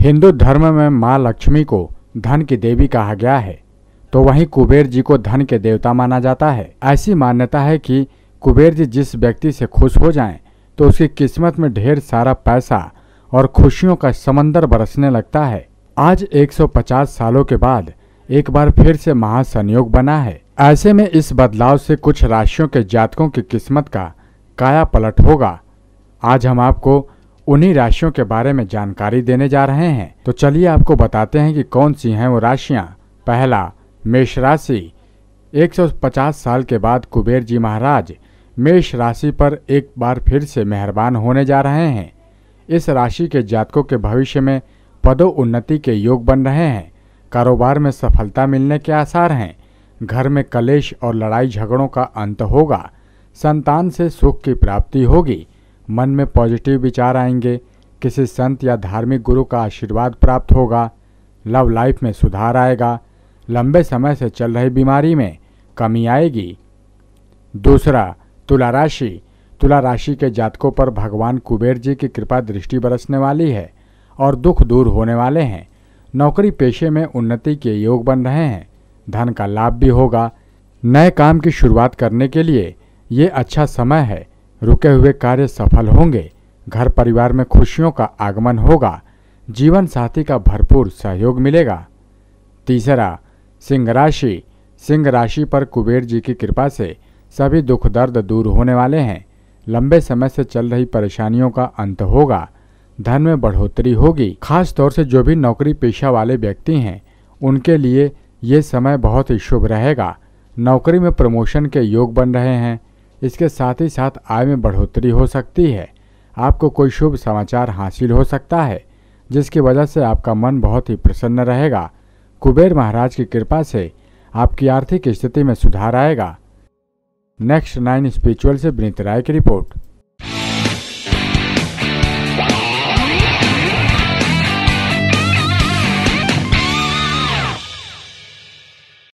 हिंदू धर्म में माँ लक्ष्मी को धन की देवी कहा गया है तो वहीं कुबेर जी को धन के देवता माना जाता है ऐसी मान्यता है कि कुबेर जी जिस व्यक्ति से खुश हो जाएं तो उसकी किस्मत में ढेर सारा पैसा और खुशियों का समंदर बरसने लगता है आज 150 सालों के बाद एक बार फिर से महासंयोग बना है ऐसे में इस बदलाव से कुछ राशियों के जातकों की किस्मत का काया पलट होगा आज हम आपको उन्हीं राशियों के बारे में जानकारी देने जा रहे हैं तो चलिए आपको बताते हैं कि कौन सी हैं वो राशियाँ पहला मेष राशि 150 साल के बाद कुबेर जी महाराज मेष राशि पर एक बार फिर से मेहरबान होने जा रहे हैं इस राशि के जातकों के भविष्य में पदोन्नति के योग बन रहे हैं कारोबार में सफलता मिलने के आसार हैं घर में कलेश और लड़ाई झगड़ों का अंत होगा संतान से सुख की प्राप्ति होगी मन में पॉजिटिव विचार आएंगे किसी संत या धार्मिक गुरु का आशीर्वाद प्राप्त होगा लव लाइफ में सुधार आएगा लंबे समय से चल रही बीमारी में कमी आएगी दूसरा तुला राशि तुला राशि के जातकों पर भगवान कुबेर जी की कृपा दृष्टि बरसने वाली है और दुख दूर होने वाले हैं नौकरी पेशे में उन्नति के योग बन रहे हैं धन का लाभ भी होगा नए काम की शुरुआत करने के लिए ये अच्छा समय है रुके हुए कार्य सफल होंगे घर परिवार में खुशियों का आगमन होगा जीवन साथी का भरपूर सहयोग मिलेगा तीसरा सिंह राशि सिंह राशि पर कुबेर जी की कृपा से सभी दुख दर्द दूर होने वाले हैं लंबे समय से चल रही परेशानियों का अंत होगा धन में बढ़ोतरी होगी खास तौर से जो भी नौकरी पेशा वाले व्यक्ति हैं उनके लिए ये समय बहुत ही शुभ रहेगा नौकरी में प्रमोशन के योग बन रहे हैं इसके साथ ही साथ आय में बढ़ोतरी हो सकती है आपको कोई शुभ समाचार हासिल हो सकता है जिसकी वजह से आपका मन बहुत ही प्रसन्न रहेगा कुबेर महाराज की कृपा से आपकी आर्थिक स्थिति में सुधार आएगा नेक्स्ट नाइन स्पिरिचुअल से विनीत राय की रिपोर्ट